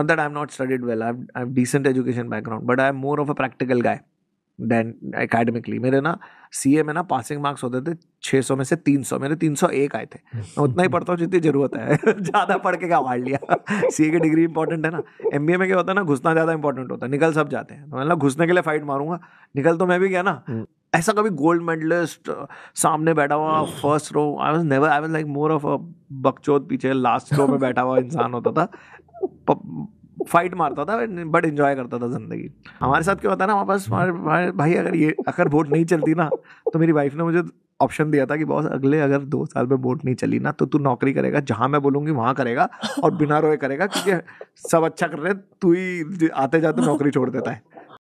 not that i've not studied well i've i've decent education background but i'm more of a practical guy then academically मेरे ना CA में ना passing marks होते थे 600 में से 300 मेरे 301 आए थे मैं उतना ही पढ़ता हूँ जितनी जरूरत है ज़्यादा पढ़ के क्या मार लिया सीए की डिग्री इंपॉर्टेंट है ना एम में क्या होता है ना घुसना ज़्यादा इंपॉर्टेंट होता है निकल सब जाते हैं तो मतलब घुसने के लिए फाइट मारूंगा निकल तो मैं भी गया ना हम्म। ऐसा कभी गोल्ड मेडलिस्ट सामने बैठा हुआ first row I was never I was like more of a बकचोद पीछे लास्ट रो में बैठा हुआ इंसान होता था फाइट मारता था बट इन्जॉय करता था ज़िंदगी हमारे साथ क्या होता है ना वापस पास हमारे भाई अगर ये अगर वोट नहीं चलती ना तो मेरी वाइफ ने मुझे ऑप्शन दिया था कि बॉस अगले अगर दो साल में वोट नहीं चली ना तो तू नौकरी करेगा जहाँ मैं बोलूँगी वहाँ करेगा और बिना रोए करेगा क्योंकि सब अच्छा कर रहे हैं तू ही आते जाते नौकरी छोड़ देता है